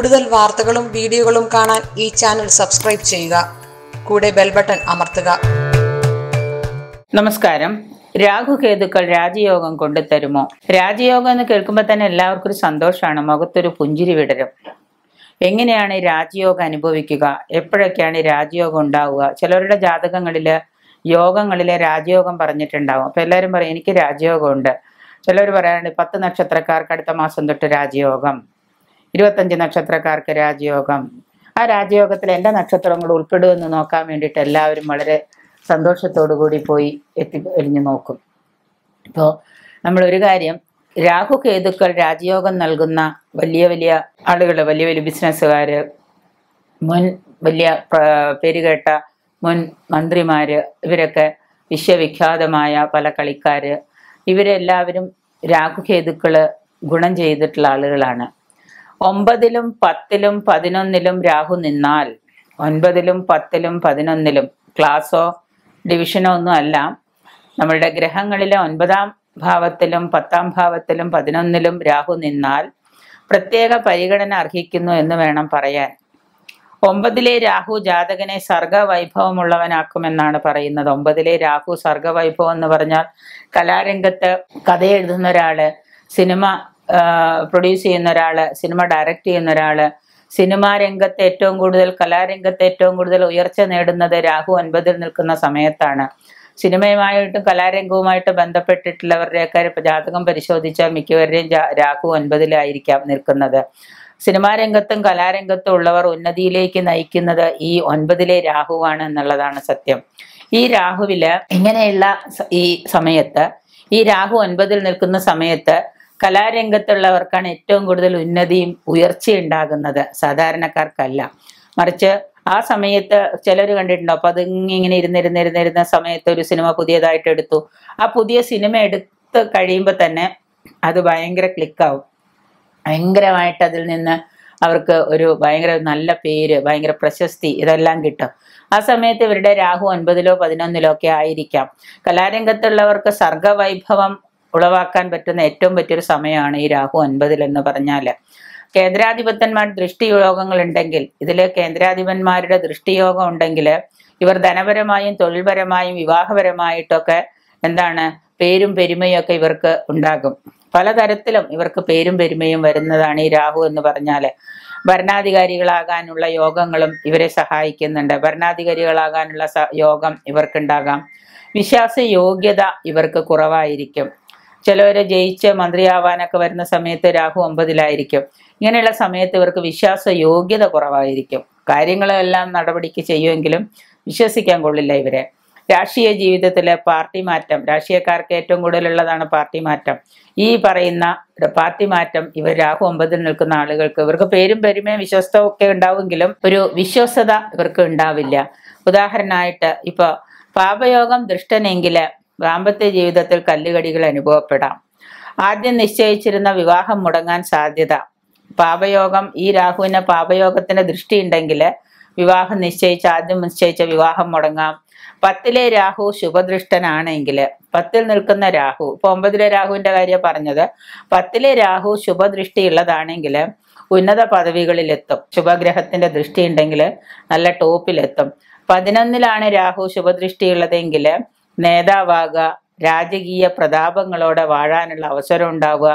കൂടുതൽ വാർത്തകളും വീഡിയോകളും കാണാൻ ഈ ചാനൽ സബ്സ്ക്രൈബ് ചെയ്യുക കൂടെ ബെൽ ബട്ടൺ അമർത്തുക നമസ്കാരം രാഹുകേതുക്കൾ രാജയോഗം കൊണ്ടുതരുമോ രാജയോഗം എന്ന് കേൾക്കുമ്പോൾ തന്നെ എല്ലാവർക്കും ഒരു സന്തോഷമാണ് മുഖത്തൊരു പുഞ്ചിരി വിടരും എങ്ങനെയാണ് രാജയോഗം അനുഭവിക്കുക എപ്പോഴൊക്കെയാണ് രാജയോഗം ഉണ്ടാവുക ചിലവരുടെ ജാതകങ്ങളിൽ യോഗങ്ങളിലെ രാജയോഗം പറഞ്ഞിട്ടുണ്ടാവും അപ്പം എല്ലാവരും പറയും എനിക്ക് രാജയോഗമുണ്ട് ചിലവർ പറയാറുണ്ട് പത്ത് നക്ഷത്രക്കാർക്ക് അടുത്ത മാസം തൊട്ട് രാജയോഗം ഇരുപത്തഞ്ച് നക്ഷത്രക്കാർക്ക് രാജയോഗം ആ രാജയോഗത്തിൽ എൻ്റെ നക്ഷത്രം കൂടെ ഉൾപ്പെടുമെന്ന് നോക്കാൻ വേണ്ടിയിട്ട് എല്ലാവരും വളരെ സന്തോഷത്തോടു കൂടി പോയി എത്തി എഴിഞ്ഞു നോക്കും ഇപ്പോൾ നമ്മൾ ഒരു കാര്യം രാഹു കേതുക്കൾ രാജയോഗം നൽകുന്ന വലിയ വലിയ ആളുകൾ വലിയ വലിയ ബിസിനസ്സുകാർ മുൻ വലിയ പേരുകേട്ട മുൻ മന്ത്രിമാർ ഇവരൊക്കെ വിശ്വവിഖ്യാതമായ പല കളിക്കാർ ഇവരെല്ലാവരും രാഹുകേതുക്കൾ ഗുണം ചെയ്തിട്ടുള്ള ആളുകളാണ് ഒമ്പതിലും പത്തിലും പതിനൊന്നിലും രാഹു നിന്നാൽ ഒൻപതിലും പത്തിലും പതിനൊന്നിലും ക്ലാസ്സോ ഡിവിഷനോ ഒന്നും അല്ല നമ്മളുടെ ഗ്രഹങ്ങളിലെ ഒൻപതാം ഭാവത്തിലും പത്താം ഭാവത്തിലും പതിനൊന്നിലും രാഹു നിന്നാൽ പ്രത്യേക പരിഗണന അർഹിക്കുന്നു എന്ന് വേണം പറയാൻ ഒമ്പതിലെ രാഹു ജാതകനെ സർഗവൈഭവമുള്ളവനാക്കുമെന്നാണ് പറയുന്നത് ഒമ്പതിലെ രാഹു സർഗവൈഭവം എന്ന് പറഞ്ഞാൽ കലാരംഗത്ത് കഥ എഴുതുന്ന ഒരാള് സിനിമ പ്രൊഡ്യൂസ് ചെയ്യുന്ന ഒരാൾ സിനിമ ഡയറക്റ്റ് ചെയ്യുന്ന ഒരാൾ സിനിമാ രംഗത്ത് ഏറ്റവും കൂടുതൽ കലാരംഗത്ത് ഏറ്റവും കൂടുതൽ ഉയർച്ച നേടുന്നത് രാഹു ഒൻപതിൽ നിൽക്കുന്ന സമയത്താണ് സിനിമയുമായിട്ടും കലാരംഗവുമായിട്ട് ബന്ധപ്പെട്ടിട്ടുള്ളവരുടെയൊക്കെ ജാതകം പരിശോധിച്ചാൽ മിക്കവരുടെയും രാഹു ഒൻപതിലായിരിക്കാം നിൽക്കുന്നത് സിനിമാ രംഗത്തും കലാരംഗത്തും ഉള്ളവർ ഉന്നതിയിലേക്ക് നയിക്കുന്നത് ഈ ഒൻപതിലെ രാഹുവാണ് എന്നുള്ളതാണ് സത്യം ഈ രാഹുവില് ഇങ്ങനെയുള്ള ഈ സമയത്ത് ഈ രാഹു ഒൻപതിൽ നിൽക്കുന്ന സമയത്ത് കലാരംഗത്തുള്ളവർക്കാണ് ഏറ്റവും കൂടുതൽ ഉന്നതിയും ഉയർച്ചയും ഉണ്ടാകുന്നത് സാധാരണക്കാർക്കല്ല മറിച്ച് ആ സമയത്ത് ചിലർ കണ്ടിട്ടുണ്ടോ അപ്പൊ അത് ഇങ്ങനെ ഇരുന്നിരുന്നിരുന്നിരുന്ന സമയത്ത് ഒരു സിനിമ പുതിയതായിട്ട് എടുത്തു ആ പുതിയ സിനിമ എടുത്ത് കഴിയുമ്പോൾ തന്നെ അത് ഭയങ്കര ക്ലിക്കാവും ഭയങ്കരമായിട്ട് അതിൽ നിന്ന് അവർക്ക് ഒരു ഭയങ്കര നല്ല പേര് ഭയങ്കര പ്രശസ്തി ഇതെല്ലാം കിട്ടും ആ സമയത്ത് ഇവരുടെ രാഹു ഒൻപതിലോ പതിനൊന്നിലോ ഒക്കെ ആയിരിക്കാം കലാരംഗത്തുള്ളവർക്ക് സർഗവൈഭവം ഉളവാക്കാൻ പറ്റുന്ന ഏറ്റവും പറ്റിയൊരു സമയമാണ് ഈ രാഹു ഒൻപതിൽ എന്ന് പറഞ്ഞാൽ കേന്ദ്രാധിപത്യന്മാർ ദൃഷ്ടിയോഗങ്ങൾ ഉണ്ടെങ്കിൽ ഇതിൽ കേന്ദ്രാധിപന്മാരുടെ ദൃഷ്ടിയോഗം ഉണ്ടെങ്കിൽ ഇവർ ധനപരമായും തൊഴിൽപരമായും വിവാഹപരമായിട്ടൊക്കെ എന്താണ് പേരും പെരുമയൊക്കെ ഇവർക്ക് ഉണ്ടാകും പലതരത്തിലും ഇവർക്ക് പേരും പെരുമയും വരുന്നതാണ് ഈ രാഹു എന്ന് പറഞ്ഞാൽ ഭരണാധികാരികളാകാനുള്ള യോഗങ്ങളും ഇവരെ സഹായിക്കുന്നുണ്ട് ഭരണാധികാരികളാകാനുള്ള യോഗം ഇവർക്കുണ്ടാകാം വിശ്വാസ യോഗ്യത ഇവർക്ക് കുറവായിരിക്കും ചിലവർ ജയിച്ച് മന്ത്രിയാവാനൊക്കെ വരുന്ന സമയത്ത് രാഹു ഒമ്പതിലായിരിക്കും ഇങ്ങനെയുള്ള സമയത്ത് ഇവർക്ക് വിശ്വാസ യോഗ്യത കുറവായിരിക്കും കാര്യങ്ങളെല്ലാം നടപടിക്ക് ചെയ്യുമെങ്കിലും വിശ്വസിക്കാൻ കൊള്ളില്ല ഇവരെ രാഷ്ട്രീയ ജീവിതത്തിലെ പാർട്ടി മാറ്റം രാഷ്ട്രീയക്കാർക്ക് ഏറ്റവും കൂടുതലുള്ളതാണ് പാർട്ടി മാറ്റം ഈ പറയുന്ന പാർട്ടി മാറ്റം ഇവർ രാഹു ഒമ്പതിൽ നിൽക്കുന്ന ആളുകൾക്ക് ഇവർക്ക് പേരും പെരുമയും വിശ്വസ്തവും ഒക്കെ ഉണ്ടാവുമെങ്കിലും ഒരു വിശ്വസത ഇവർക്ക് ഉണ്ടാവില്ല ഉദാഹരണമായിട്ട് ഇപ്പോൾ പാപയോഗം ദുഷ്ടനെങ്കിൽ ദാമ്പത്യ ജീവിതത്തിൽ കല്ലുകടികൾ അനുഭവപ്പെടാം ആദ്യം നിശ്ചയിച്ചിരുന്ന വിവാഹം മുടങ്ങാൻ സാധ്യത പാപയോഗം ഈ രാഹുവിന് പാപയോഗത്തിന് ദൃഷ്ടി ഉണ്ടെങ്കിൽ വിവാഹം നിശ്ചയിച്ച ആദ്യം നിശ്ചയിച്ച വിവാഹം മുടങ്ങാം പത്തിലെ രാഹു ശുഭദൃഷ്ടനാണെങ്കിൽ പത്തിൽ നിൽക്കുന്ന രാഹു ഇപ്പൊ ഒമ്പതിലെ രാഹുവിന്റെ കാര്യം പറഞ്ഞത് പത്തിലെ രാഹു ശുഭദൃഷ്ടിയുള്ളതാണെങ്കിൽ ഉന്നത പദവികളിലെത്തും ശുഭഗ്രഹത്തിന്റെ ദൃഷ്ടി ഉണ്ടെങ്കിൽ നല്ല ടോപ്പിലെത്തും പതിനൊന്നിലാണ് രാഹു ശുഭദൃഷ്ടിയുള്ളതെങ്കിൽ നേതാവാകുക രാജകീയ പ്രതാപങ്ങളോടെ വാഴാനുള്ള അവസരം ഉണ്ടാവുക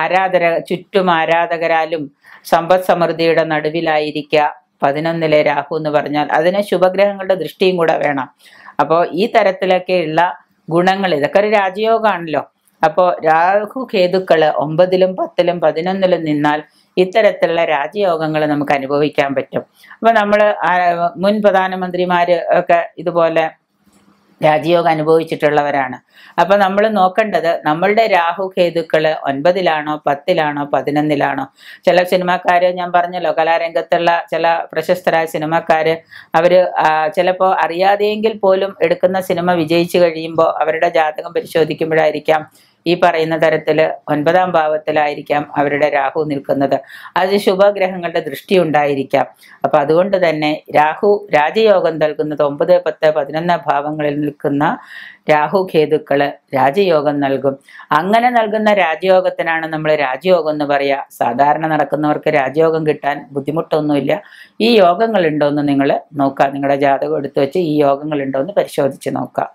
ആരാധര ചുറ്റും ആരാധകരാലും സമ്പദ് സമൃദ്ധിയുടെ നടുവിലായിരിക്കുക പതിനൊന്നിലെ രാഹു എന്ന് പറഞ്ഞാൽ അതിന് ശുഭഗ്രഹങ്ങളുടെ ദൃഷ്ടിയും കൂടെ വേണം അപ്പോൾ ഈ തരത്തിലൊക്കെയുള്ള ഗുണങ്ങൾ ഇതൊക്കെ ഒരു രാജയോഗമാണല്ലോ അപ്പോൾ രാഹു കേതുക്കൾ ഒമ്പതിലും പത്തിലും പതിനൊന്നിലും നിന്നാൽ ഇത്തരത്തിലുള്ള രാജയോഗങ്ങൾ നമുക്ക് അനുഭവിക്കാൻ പറ്റും അപ്പോൾ നമ്മൾ മുൻ പ്രധാനമന്ത്രിമാർ ഒക്കെ ഇതുപോലെ രാജയോഗം അനുഭവിച്ചിട്ടുള്ളവരാണ് അപ്പൊ നമ്മൾ നോക്കേണ്ടത് നമ്മളുടെ രാഹുകേതുക്കൾ ഒൻപതിലാണോ പത്തിലാണോ പതിനൊന്നിലാണോ ചില സിനിമാക്കാർ ഞാൻ പറഞ്ഞല്ലോ കലാരംഗത്തുള്ള ചില പ്രശസ്തരായ സിനിമാക്കാർ അവർ ചിലപ്പോൾ അറിയാതെയെങ്കിൽ പോലും എടുക്കുന്ന സിനിമ വിജയിച്ചു കഴിയുമ്പോൾ അവരുടെ ജാതകം പരിശോധിക്കുമ്പോഴായിരിക്കാം ഈ പറയുന്ന തരത്തിൽ ഒൻപതാം ഭാവത്തിലായിരിക്കാം അവരുടെ രാഹു നിൽക്കുന്നത് അത് ശുഭഗ്രഹങ്ങളുടെ ദൃഷ്ടി ഉണ്ടായിരിക്കാം അപ്പം അതുകൊണ്ട് തന്നെ രാഹു രാജയോഗം നൽകുന്നത് ഒമ്പത് പത്ത് പതിനൊന്ന് ഭാവങ്ങളിൽ നിൽക്കുന്ന രാഹു കേതുക്കൾ രാജയോഗം നൽകും അങ്ങനെ നൽകുന്ന രാജയോഗത്തിനാണ് നമ്മൾ രാജയോഗം എന്ന് പറയുക സാധാരണ നടക്കുന്നവർക്ക് രാജയോഗം കിട്ടാൻ ബുദ്ധിമുട്ടൊന്നുമില്ല ഈ യോഗങ്ങൾ ഉണ്ടോ എന്ന് നിങ്ങൾ നോക്കുക നിങ്ങളുടെ ജാതകം എടുത്തു വെച്ച് ഈ യോഗങ്ങൾ ഉണ്ടോ എന്ന് പരിശോധിച്ച് നോക്കുക